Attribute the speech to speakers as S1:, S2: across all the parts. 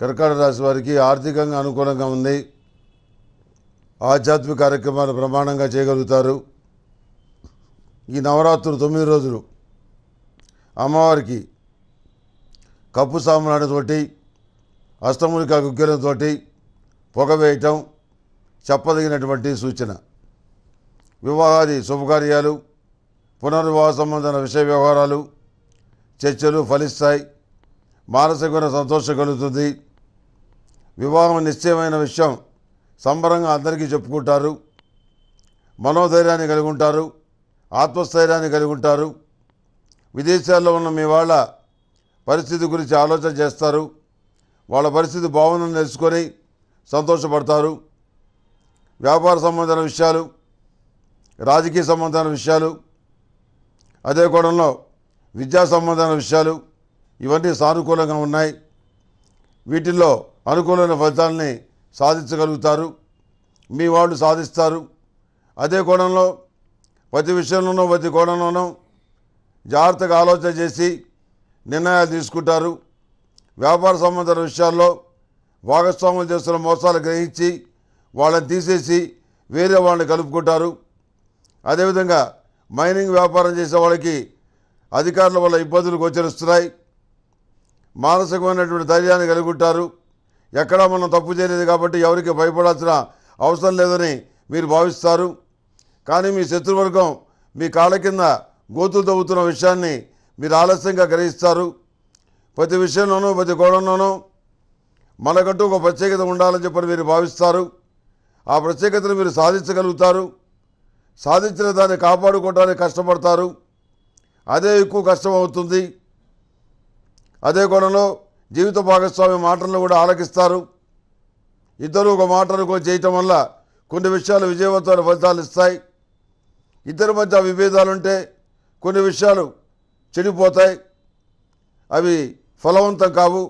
S1: కర్కాటక రాశి వారికి ఆర్థికంగా అనుకూలంగా ఉంది ఆధ్యాత్మిక కార్యక్రమాలు ప్రమాణంగా చేయగలుగుతారు ఈ నవరాత్రులు తొమ్మిది రోజులు అమ్మవారికి కప్పు సాములాడతోటి అష్టములిక గుగ్గిరంతో పొగ వేయటం చెప్పదగినటువంటి సూచన వివాహాది శుభకార్యాలు పునర్వివాహ సంబంధమైన విషయ వ్యవహారాలు చర్చలు ఫలిస్తాయి మానసికమైన సంతోషం కలుగుతుంది వివాహం నిశ్చయమైన విషయం సంబరంగా అందరికీ చెప్పుకుంటారు మనోధైర్యాన్ని కలిగి ఉంటారు ఆత్మస్థైర్యాన్ని కలిగి ఉంటారు విదేశాల్లో ఉన్న మీ వాళ్ళ పరిస్థితి గురించి ఆలోచన చేస్తారు వాళ్ళ పరిస్థితి బాగుందని తెలుసుకొని సంతోషపడతారు వ్యాపార సంబంధమైన విషయాలు రాజకీయ సంబంధమైన విషయాలు అదే కోణంలో విద్యా సంబంధమైన విషయాలు ఇవన్నీ సానుకూలంగా ఉన్నాయి వీటిల్లో అనుకూలమైన ఫలితాలని సాధించగలుగుతారు మీ వాళ్ళు సాధిస్తారు అదే కోణంలో ప్రతి విషయంలోనూ ప్రతి కోణంలోనూ జాగ్రత్తగా ఆలోచన చేసి నిర్ణయాలు తీసుకుంటారు వ్యాపార సంబంధ విషయాల్లో భాగస్వాములు చేస్తున్న మోసాలు గ్రహించి వాళ్ళని తీసేసి వేరే వాళ్ళని కలుపుకుంటారు అదేవిధంగా మైనింగ్ వ్యాపారం చేసే వాళ్ళకి అధికారుల వల్ల ఇబ్బందులు గోచరిస్తున్నాయి మానసికమైనటువంటి ధైర్యాన్ని కలుగుంటారు ఎక్కడా మనం తప్పు చేయలేదు కాబట్టి ఎవరికి భయపడాల్సిన అవసరం లేదని మీరు భావిస్తారు కానీ మీ శత్రువర్గం మీ కాళ్ళ కింద గోతులు తవ్వుతున్న విషయాన్ని మీరు ఆలస్యంగా గ్రహిస్తారు ప్రతి విషయంలోనూ ప్రతి గోడంలోనూ మనకంటూ ఒక ప్రత్యేకత ఉండాలని చెప్పని మీరు భావిస్తారు ఆ ప్రత్యేకతను మీరు సాధించగలుగుతారు సాధించిన దాన్ని కాపాడుకోవడానికి కష్టపడతారు అదే ఎక్కువ కష్టం అవుతుంది అదే కోణంలో జీవిత భాగస్వామి మాటలను కూడా ఆలకిస్తారు ఇద్దరు ఒక మాటలకు చేయటం వల్ల కొన్ని విషయాలు విజయవంతమైన ఫలితాలు ఇస్తాయి ఇద్దరి మధ్య విభేదాలుంటే కొన్ని విషయాలు చెడిపోతాయి అవి ఫలవంతం కావు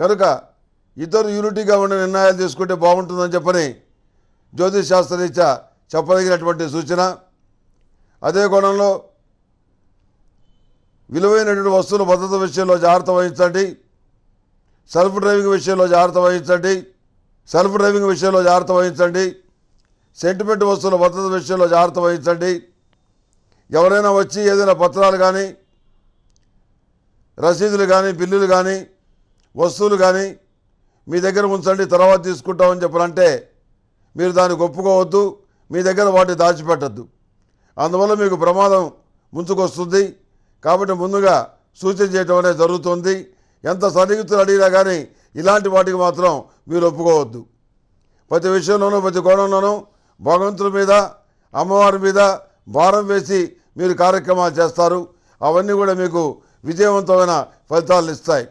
S1: కనుక ఇద్దరు యూనిటీగా ఉండే నిర్ణయాలు తీసుకుంటే బాగుంటుందని చెప్పని జ్యోతిష్ శాస్త్రరీత్యా చెప్పదగినటువంటి సూచన అదే కోణంలో విలువైనటువంటి వస్తువుల భద్రత విషయంలో జాగ్రత్త వహించండి సెల్ఫ్ డ్రైవింగ్ విషయంలో జాగ్రత్త వహించండి సెల్ఫ్ డ్రైవింగ్ విషయంలో జాగ్రత్త వహించండి సెంటిమెంట్ వస్తువుల భద్రత విషయంలో జాగ్రత్త వహించండి ఎవరైనా వచ్చి ఏదైనా పత్రాలు కానీ రసీదులు కానీ బిల్లులు కానీ వస్తువులు కానీ మీ దగ్గర ఉంచండి తర్వాత తీసుకుంటామని చెప్పాలంటే మీరు దానికి ఒప్పుకోవద్దు మీ దగ్గర వాటిని దాచిపెట్టద్దు అందువల్ల మీకు ప్రమాదం ముంచుకొస్తుంది కాబట్టి ముందుగా సూచన చేయటం అనేది జరుగుతుంది ఎంత సన్నిహితులు అడిగినా కానీ ఇలాంటి వాటికి మాత్రం మీరు ఒప్పుకోవద్దు ప్రతి విషయంలోనూ ప్రతి కోణంలోనూ భగవంతుల మీద అమ్మవారి మీద భారం వేసి మీరు కార్యక్రమాలు చేస్తారు అవన్నీ కూడా మీకు విజయవంతమైన ఫలితాలను ఇస్తాయి